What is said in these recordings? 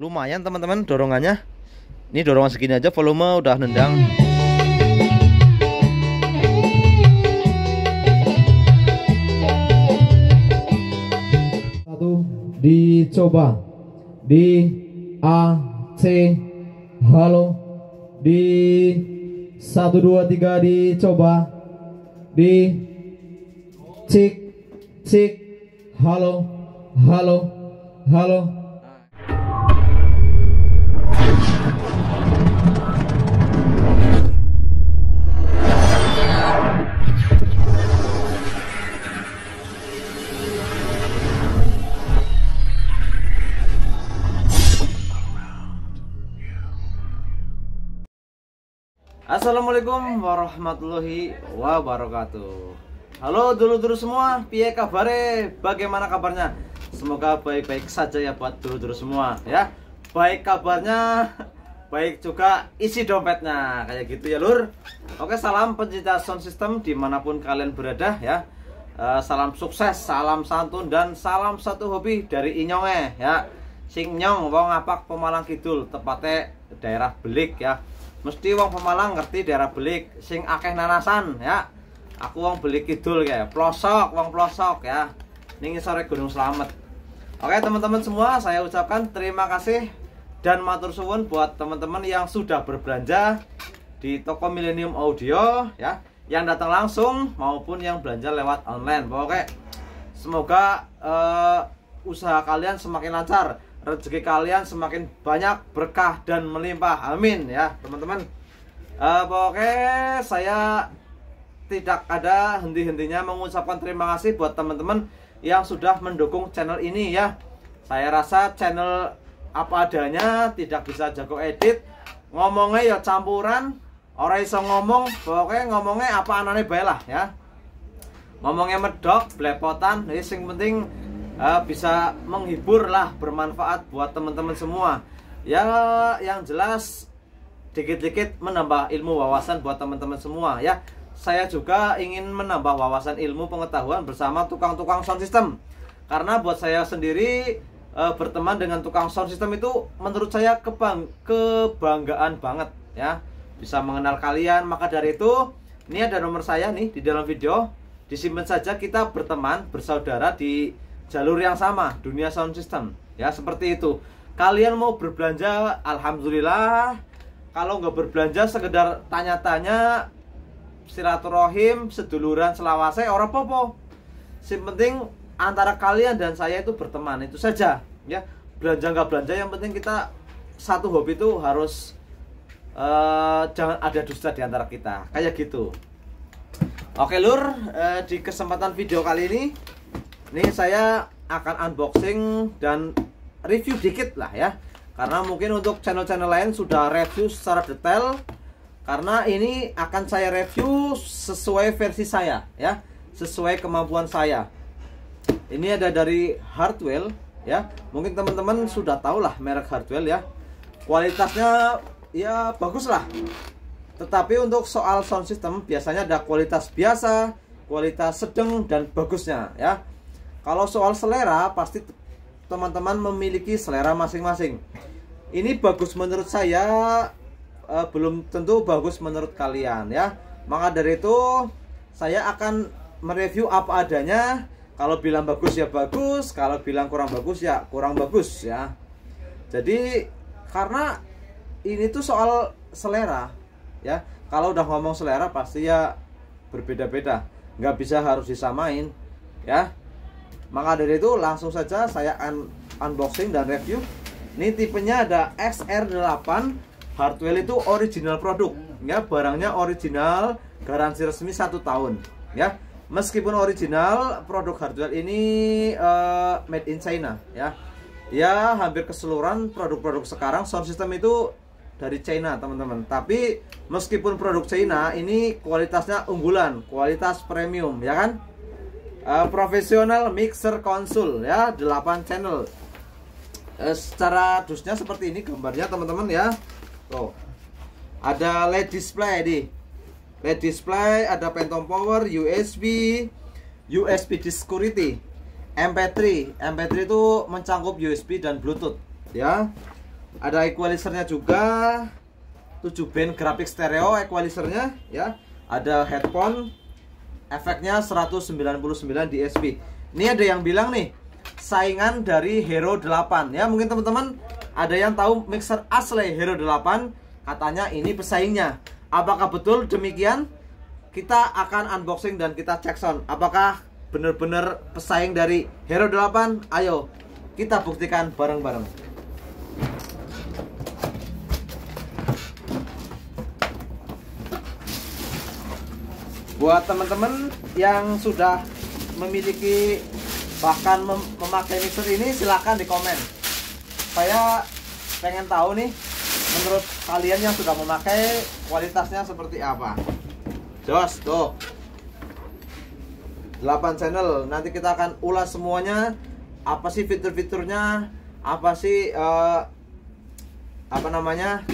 lumayan teman-teman dorongannya ini dorongan segini aja volume udah nendang satu dicoba di A C halo di satu dua tiga dicoba di cik cik halo halo halo Assalamualaikum warahmatullahi wabarakatuh Halo dulu dulu semua, piye kabare? Bagaimana kabarnya? Semoga baik-baik saja ya buat dulu dulu semua ya Baik kabarnya, baik juga isi dompetnya Kayak gitu ya lur Oke salam pencinta sound system dimanapun kalian berada ya eh, Salam sukses, salam santun, dan salam satu hobi dari Inyonge ya Sing Nyong, Wong apak Pemalang Kidul Tepatnya daerah Belik ya mesti wong Pemalang ngerti daerah Belik sing akeh nanasan ya aku wong Belik Kidul ya pelosok wong pelosok ya ini sore Gunung Slamet oke teman-teman semua saya ucapkan terima kasih dan matur suwun buat teman-teman yang sudah berbelanja di toko Millennium Audio ya yang datang langsung maupun yang belanja lewat online oke semoga uh, usaha kalian semakin lancar rezeki kalian semakin banyak berkah dan melimpah amin ya teman-teman uh, pokoknya saya tidak ada henti-hentinya mengucapkan terima kasih buat teman-teman yang sudah mendukung channel ini ya saya rasa channel apa adanya tidak bisa jago edit ngomongnya ya campuran orang iso ngomong pokoknya ngomongnya apa anane bae lah ya ngomongnya medok belepotan ya, sing penting Eh, bisa menghibur lah bermanfaat buat teman-teman semua ya yang jelas dikit-dikit menambah ilmu wawasan buat teman-teman semua ya saya juga ingin menambah wawasan ilmu pengetahuan bersama tukang-tukang sound system karena buat saya sendiri e, berteman dengan tukang sound system itu menurut saya kebang kebanggaan banget ya bisa mengenal kalian maka dari itu ini ada nomor saya nih di dalam video disimpan saja kita berteman bersaudara di jalur yang sama dunia sound system ya seperti itu kalian mau berbelanja alhamdulillah kalau nggak berbelanja sekedar tanya-tanya silaturahim seduluran selawase orang popo Si penting antara kalian dan saya itu berteman itu saja ya belanja nggak belanja yang penting kita satu hobi itu harus uh, jangan ada dusta di antara kita kayak gitu oke lur uh, di kesempatan video kali ini ini saya akan unboxing dan review dikit lah ya karena mungkin untuk channel-channel lain sudah review secara detail karena ini akan saya review sesuai versi saya ya sesuai kemampuan saya ini ada dari Hardwell ya mungkin teman-teman sudah tahu lah merek Hardwell ya kualitasnya ya bagus lah tetapi untuk soal sound system biasanya ada kualitas biasa kualitas sedang dan bagusnya ya kalau soal selera pasti teman-teman memiliki selera masing-masing. Ini bagus menurut saya eh, belum tentu bagus menurut kalian ya. Maka dari itu saya akan mereview apa adanya. Kalau bilang bagus ya bagus, kalau bilang kurang bagus ya kurang bagus ya. Jadi karena ini tuh soal selera ya. Kalau udah ngomong selera pasti ya berbeda-beda, nggak bisa harus disamain ya maka dari itu langsung saja saya un unboxing dan review. Ini tipenya ada XR8 hardware itu original produk ya barangnya original garansi resmi satu tahun ya meskipun original produk hardware ini uh, made in China ya ya hampir keseluruhan produk-produk sekarang sound system itu dari China teman-teman tapi meskipun produk China ini kualitasnya unggulan kualitas premium ya kan uh, profesional mixer konsul ya 8 channel uh, secara dusnya seperti ini gambarnya teman-teman ya tuh ada LED display di LED display ada phantom power USB USB security MP3 MP3 itu mencangkup USB dan Bluetooth ya ada equalizernya juga 7 band grafik stereo equalizernya ya ada headphone Efeknya 199 DSP. Ini ada yang bilang nih, saingan dari Hero 8 ya. Mungkin teman-teman ada yang tahu mixer asli Hero 8 katanya ini pesaingnya. Apakah betul demikian? Kita akan unboxing dan kita cek sound apakah benar-benar pesaing dari Hero 8. Ayo kita buktikan bareng-bareng. buat teman-teman yang sudah memiliki bahkan mem memakai mixer ini silahkan di komen saya pengen tahu nih menurut kalian yang sudah memakai kualitasnya seperti apa jos tuh 8 channel nanti kita akan ulas semuanya apa sih fitur-fiturnya apa sih uh, apa namanya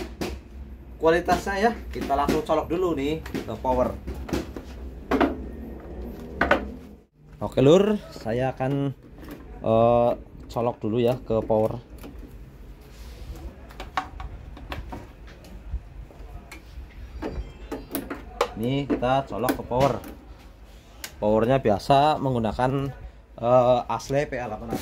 kualitasnya ya kita langsung colok dulu nih ke power Oke lur, saya akan uh, colok dulu ya ke power. Ini kita colok ke power. Powernya biasa menggunakan uh, asle pa 8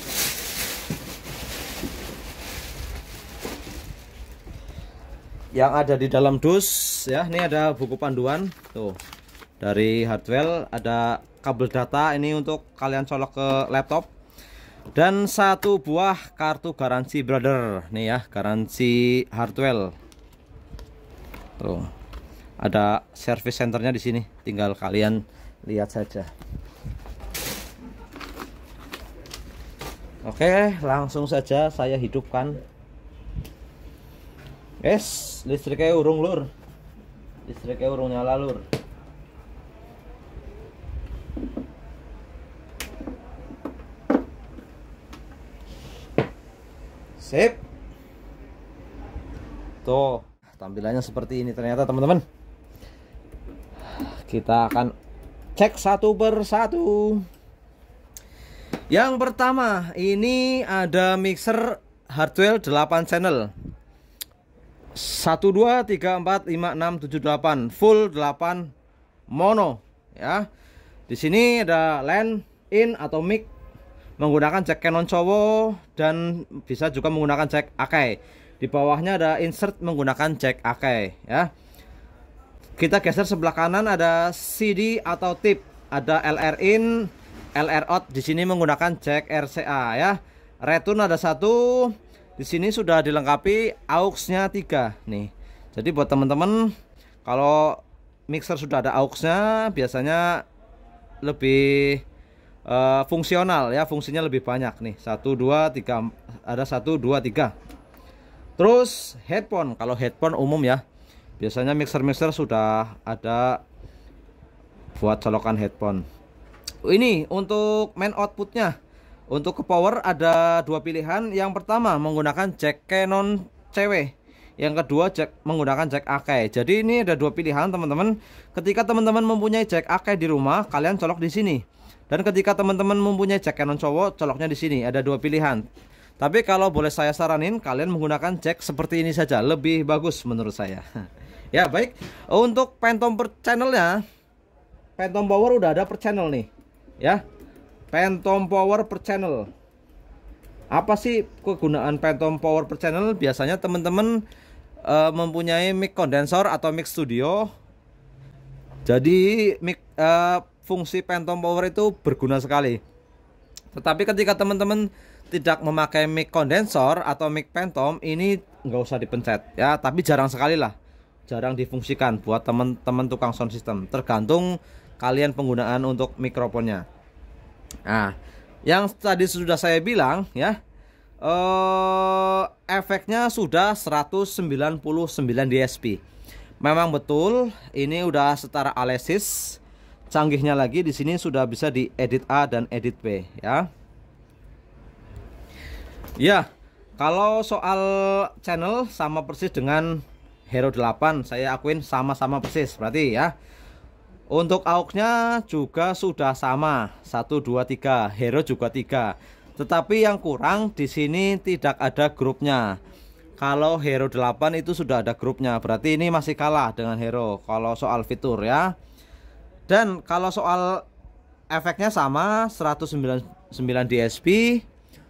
yang ada di dalam dus ya ini ada buku panduan tuh dari hardware ada kabel data ini untuk kalian colok ke laptop dan satu buah kartu garansi brother nih ya garansi hardware. tuh ada service centernya di sini tinggal kalian lihat saja Oke langsung saja saya hidupkan Es listriknya urung lur listriknya urungnya nyala Sip. Tuh, tampilannya seperti ini ternyata teman-teman. Kita akan cek satu per satu. Yang pertama, ini ada mixer Hardwell 8 channel. 1 2 3 4 5 6 7 8 full 8 mono ya. Di sini ada LAN in atau mic menggunakan jack Canon cowo dan bisa juga menggunakan jack Akai. Di bawahnya ada insert menggunakan jack Akai ya. Kita geser sebelah kanan ada CD atau tip, ada LR in, LR out di sini menggunakan jack RCA ya. Return ada satu, di sini sudah dilengkapi aux-nya 3 nih. Jadi buat teman-teman kalau mixer sudah ada aux-nya biasanya lebih Eh, fungsional ya fungsinya lebih banyak nih satu dua tiga ada satu dua tiga terus headphone kalau headphone umum ya biasanya mixer mixer sudah ada buat colokan headphone ini untuk main outputnya untuk ke power ada dua pilihan yang pertama menggunakan jack Canon CW yang kedua jack menggunakan jack AK. Jadi ini ada dua pilihan teman-teman. Ketika teman-teman mempunyai jack AK di rumah, kalian colok di sini. Dan ketika teman-teman mempunyai jack Canon cowok, coloknya di sini ada dua pilihan. Tapi kalau boleh saya saranin, kalian menggunakan jack seperti ini saja, lebih bagus menurut saya. ya baik, untuk phantom per channelnya, phantom power udah ada per channel nih, ya. Pentom power per channel. Apa sih kegunaan phantom power per channel? Biasanya teman-teman uh, mempunyai mic condenser atau mic studio. Jadi mic uh, fungsi phantom power itu berguna sekali tetapi ketika teman-teman tidak memakai mic kondensor atau mic phantom ini nggak usah dipencet ya tapi jarang sekali lah jarang difungsikan buat teman-teman tukang sound system tergantung kalian penggunaan untuk mikrofonnya nah yang tadi sudah saya bilang ya eh, efeknya sudah 199 DSP memang betul ini udah setara Alesis canggihnya lagi di sini sudah bisa di edit A dan edit B ya ya kalau soal channel sama persis dengan Hero 8 saya akuin sama-sama persis berarti ya untuk aux juga sudah sama 1 2 3, Hero juga 3 tetapi yang kurang di sini tidak ada grupnya kalau Hero 8 itu sudah ada grupnya berarti ini masih kalah dengan Hero kalau soal fitur ya dan kalau soal efeknya sama 199 DSP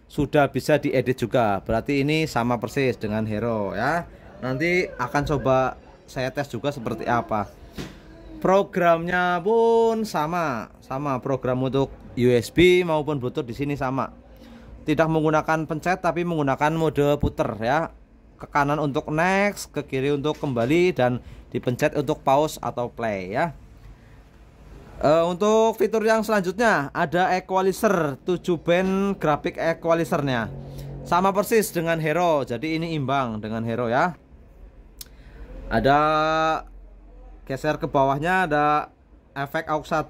sudah bisa diedit juga. Berarti ini sama persis dengan Hero ya. Nanti akan coba saya tes juga seperti apa. Programnya pun sama, sama program untuk USB maupun Bluetooth di sini sama. Tidak menggunakan pencet tapi menggunakan mode puter ya. Ke kanan untuk next, ke kiri untuk kembali dan dipencet untuk pause atau play ya. Uh, untuk fitur yang selanjutnya ada equalizer 7 band grafik equalizernya sama persis dengan hero jadi ini imbang dengan hero ya ada geser ke bawahnya ada efek aux 1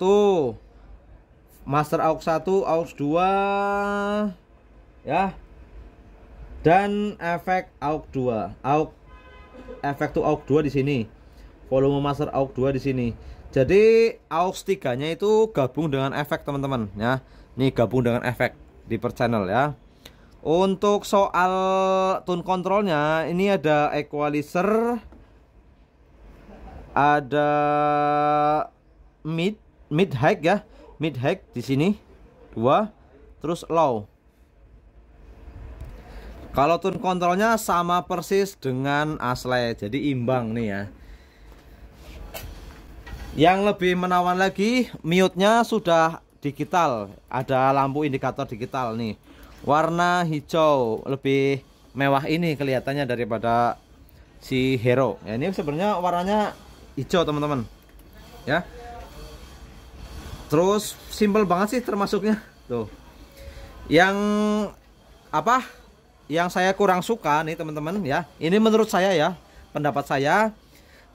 master aux 1 aux 2 ya dan efek aux 2 aux efek to aux 2 di sini volume master aux 2 di sini jadi AUX 3-nya itu gabung dengan efek teman-teman ya. Ini gabung dengan efek di per channel ya. Untuk soal tone controlnya ini ada equalizer ada mid mid high ya, mid high di sini dua terus low. Kalau tone kontrolnya sama persis dengan asli, jadi imbang nih ya. Yang lebih menawan lagi, mute-nya sudah digital. Ada lampu indikator digital nih. Warna hijau lebih mewah ini kelihatannya daripada si Hero. Ya, ini sebenarnya warnanya hijau, teman-teman. Ya. Terus simple banget sih termasuknya. Tuh. Yang apa? Yang saya kurang suka nih, teman-teman ya. Ini menurut saya ya, pendapat saya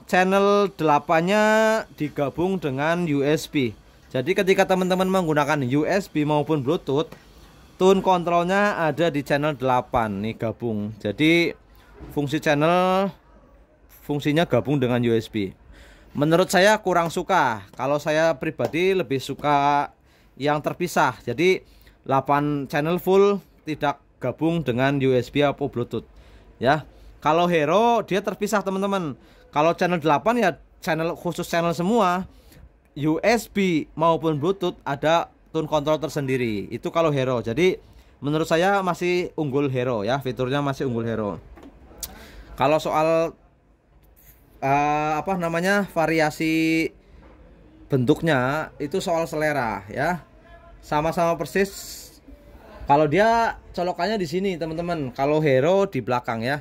channel 8-nya digabung dengan USB. Jadi ketika teman-teman menggunakan USB maupun Bluetooth, tone kontrolnya ada di channel 8 nih gabung. Jadi fungsi channel fungsinya gabung dengan USB. Menurut saya kurang suka. Kalau saya pribadi lebih suka yang terpisah. Jadi 8 channel full tidak gabung dengan USB atau Bluetooth. Ya. Kalau Hero dia terpisah teman-teman. Kalau channel 8 ya channel khusus channel semua. USB maupun Bluetooth ada tone control tersendiri. Itu kalau Hero. Jadi menurut saya masih unggul Hero ya, fiturnya masih unggul Hero. Kalau soal uh, apa namanya? variasi bentuknya itu soal selera ya. Sama-sama persis kalau dia colokannya di sini, teman-teman. Kalau Hero di belakang ya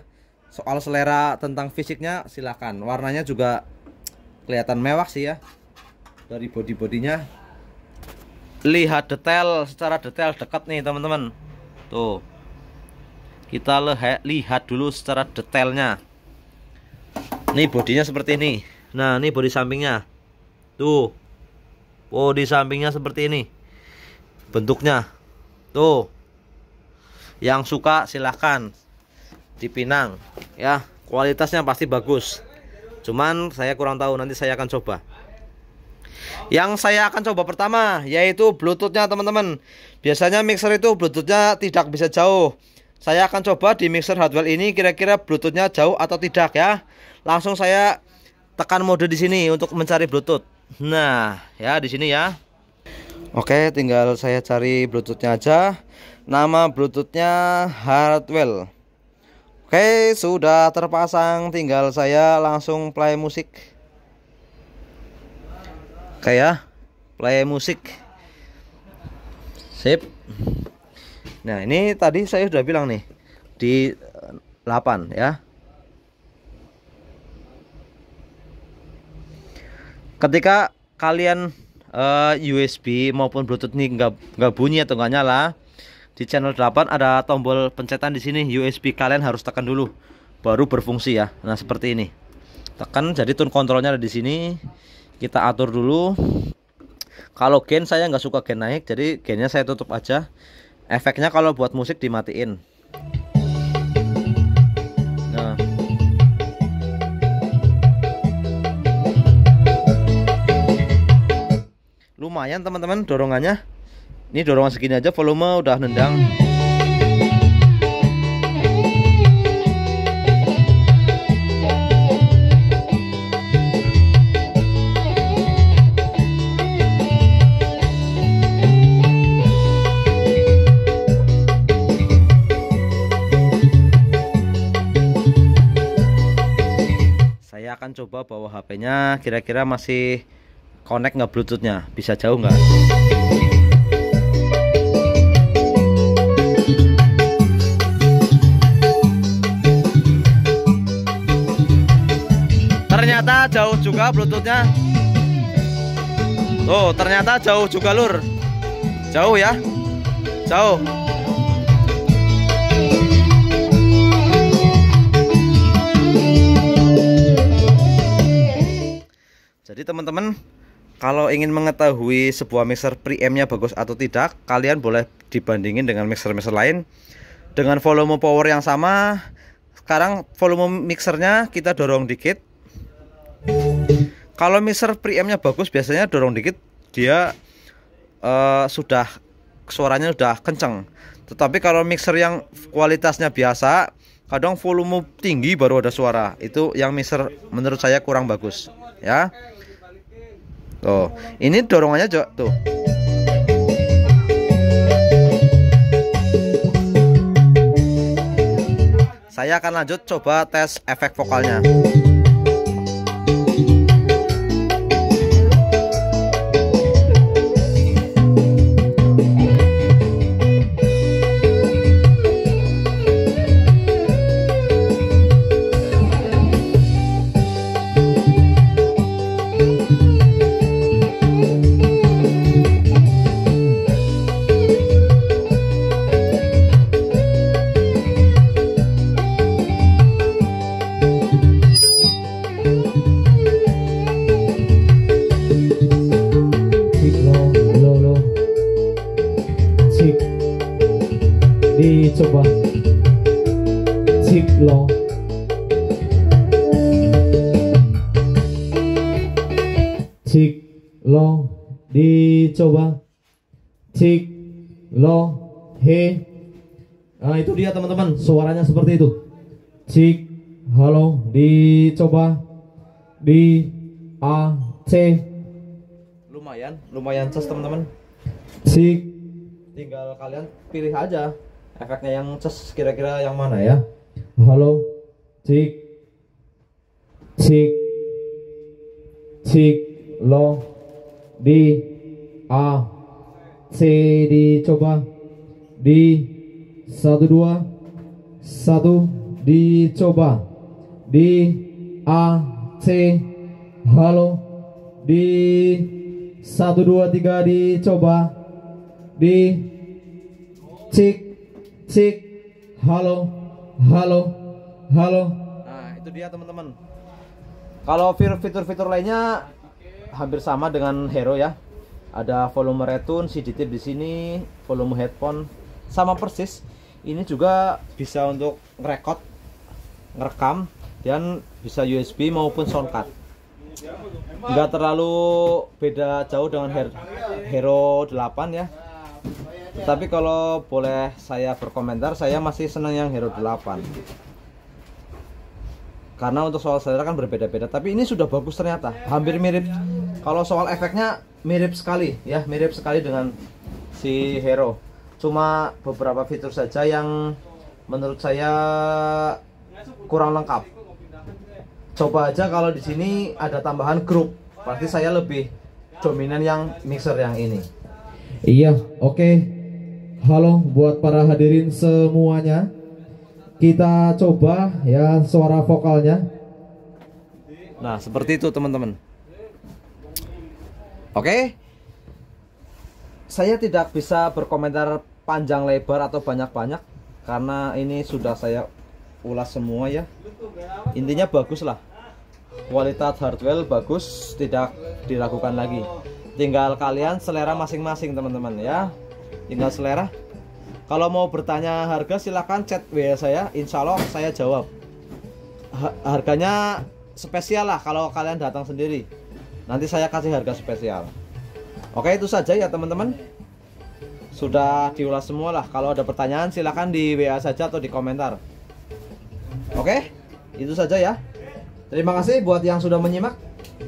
soal selera tentang fisiknya silakan warnanya juga kelihatan mewah sih ya dari body-bodinya lihat detail secara detail dekat nih teman-teman tuh kita lihat dulu secara detailnya ini bodinya seperti ini nah ini body sampingnya tuh body sampingnya seperti ini bentuknya tuh yang suka silahkan dipinang ya kualitasnya pasti bagus cuman saya kurang tahu nanti saya akan coba yang saya akan coba pertama yaitu bluetoothnya teman-teman biasanya mixer itu bluetoothnya tidak bisa jauh saya akan coba di mixer hardware ini kira-kira bluetoothnya jauh atau tidak ya langsung saya tekan mode di sini untuk mencari bluetooth nah ya di sini ya oke tinggal saya cari bluetoothnya aja nama bluetoothnya hardwell Oke, sudah terpasang, tinggal saya langsung play musik. Oke ya, play musik. Sip. Nah, ini tadi saya sudah bilang nih di 8 eh, ya. Ketika kalian uh, eh, USB maupun Bluetooth ini nggak nggak bunyi atau nggak nyala, di channel 8 ada tombol pencetan di sini USB kalian harus tekan dulu baru berfungsi ya. Nah, seperti ini. Tekan jadi tone kontrolnya ada di sini. Kita atur dulu. Kalau gain saya nggak suka gain naik, jadi gainnya saya tutup aja. Efeknya kalau buat musik dimatiin. Nah. Lumayan teman-teman dorongannya. Ini dorongan segini aja volume udah nendang. saya akan coba bawa HP-nya kira-kira masih connect nggak bluetooth-nya bisa jauh nggak jauh juga bluetoothnya tuh ternyata jauh juga lur jauh ya jauh jadi teman-teman kalau ingin mengetahui sebuah mixer preamp-nya bagus atau tidak kalian boleh dibandingin dengan mixer-mixer lain dengan volume power yang sama sekarang volume mixernya kita dorong dikit kalau mixer preampnya bagus biasanya dorong dikit dia uh, sudah suaranya sudah kenceng tetapi kalau mixer yang kualitasnya biasa kadang volume tinggi baru ada suara itu yang mixer menurut saya kurang bagus ya tuh ini dorongannya tuh saya akan lanjut coba tes efek vokalnya cik lo dicoba cik lo he nah itu dia teman-teman suaranya seperti itu cik halo dicoba di a c lumayan lumayan ces teman-teman cik tinggal kalian pilih aja efeknya yang ces kira-kira yang mana ya halo cik cik cik lo di a c dicoba di satu dua satu dicoba di a c halo di satu dua tiga dicoba di cik cik halo halo halo nah itu dia teman-teman kalau fitur-fitur lainnya hampir sama dengan Hero ya. Ada volume return, CD tip di sini, volume headphone sama persis. Ini juga bisa untuk record, ngerekam dan bisa USB maupun sound card. Enggak terlalu beda jauh dengan Hero 8 ya. Tapi kalau boleh saya berkomentar, saya masih senang yang Hero 8 karena untuk soal selera kan berbeda-beda tapi ini sudah bagus ternyata hampir mirip kalau soal efeknya mirip sekali ya, mirip sekali dengan si Hero. Cuma beberapa fitur saja yang menurut saya kurang lengkap. Coba aja kalau di sini ada tambahan grup, pasti saya lebih dominan yang mixer yang ini. Iya, oke. Okay. Halo buat para hadirin semuanya. Kita coba ya suara vokalnya. Nah, seperti itu teman-teman. Oke? Okay? Saya tidak bisa berkomentar panjang lebar atau banyak-banyak karena ini sudah saya ulas semua ya. Intinya bagus lah. Kualitas hardware bagus, tidak dilakukan lagi. Tinggal kalian selera masing-masing teman-teman ya. Tinggal selera. Kalau mau bertanya harga silahkan chat WA saya, insya Allah saya jawab. Harganya spesial lah kalau kalian datang sendiri Nanti saya kasih harga spesial. Oke, itu saja ya teman-teman. Sudah diulas semua lah. Kalau ada pertanyaan silahkan di WA saja atau di komentar. Oke, itu saja ya. Terima kasih buat yang sudah menyimak.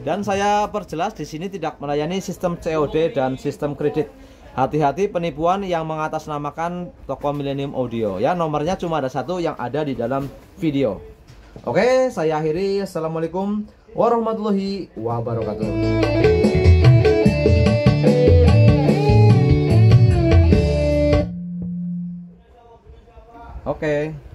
Dan saya perjelas di sini tidak melayani sistem COD dan sistem kredit. Hati-hati penipuan yang mengatasnamakan toko Millennium Audio ya. Nomornya cuma ada satu yang ada di dalam video. Oke, saya akhiri. Assalamualaikum warahmatullahi wabarakatuh. Oke. Okay.